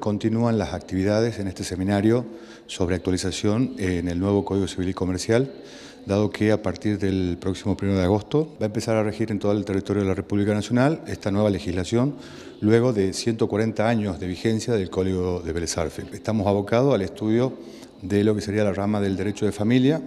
Continúan las actividades en este seminario sobre actualización en el nuevo Código Civil y Comercial, dado que a partir del próximo 1 de agosto va a empezar a regir en todo el territorio de la República Nacional esta nueva legislación, luego de 140 años de vigencia del Código de Belezarfe. Estamos abocados al estudio de lo que sería la rama del derecho de familia.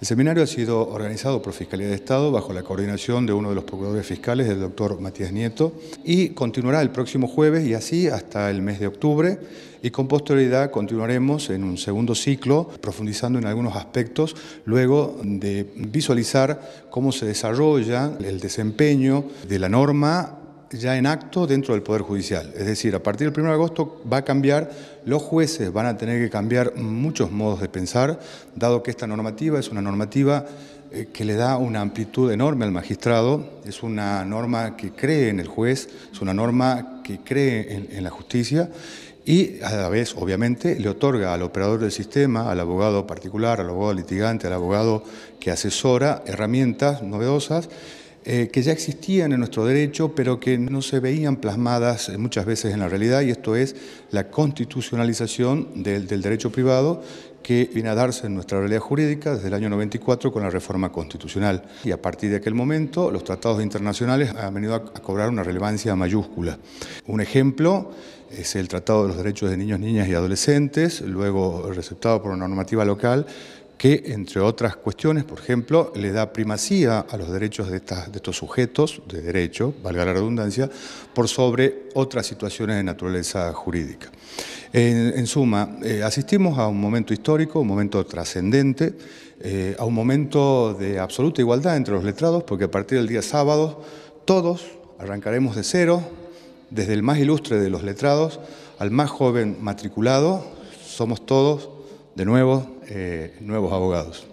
El seminario ha sido organizado por Fiscalía de Estado bajo la coordinación de uno de los procuradores fiscales, el doctor Matías Nieto, y continuará el próximo jueves y así hasta el mes de octubre y con posterioridad continuaremos en un segundo ciclo profundizando en algunos aspectos luego de visualizar cómo se desarrolla el desempeño de la norma ya en acto dentro del Poder Judicial. Es decir, a partir del 1 de agosto va a cambiar, los jueces van a tener que cambiar muchos modos de pensar, dado que esta normativa es una normativa eh, que le da una amplitud enorme al magistrado, es una norma que cree en el juez, es una norma que cree en, la justicia y a la vez, obviamente, le otorga al operador del sistema, al abogado particular, al abogado litigante, al abogado que asesora herramientas novedosas eh, que ya existían en nuestro derecho, pero que no se veían plasmadas muchas veces en la realidad, y esto es la constitucionalización del, del derecho privado que viene a darse en nuestra realidad jurídica desde el año 94 con la reforma constitucional. Y a partir de aquel momento, los tratados internacionales han venido a cobrar una relevancia mayúscula. Un ejemplo es el Tratado de los Derechos de Niños, Niñas y Adolescentes, luego receptado por una normativa local que, entre otras cuestiones, por ejemplo, le da primacía a los derechos de, estos sujetos de derecho, valga la redundancia, por sobre otras situaciones de naturaleza jurídica. En, suma, eh, asistimos a un momento histórico, un momento trascendente, eh, a un momento de absoluta igualdad entre los letrados, porque a partir del día sábado todos arrancaremos de cero, desde el más ilustre de los letrados al más joven matriculado, somos todos, de nuevo, eh, nuevos abogados.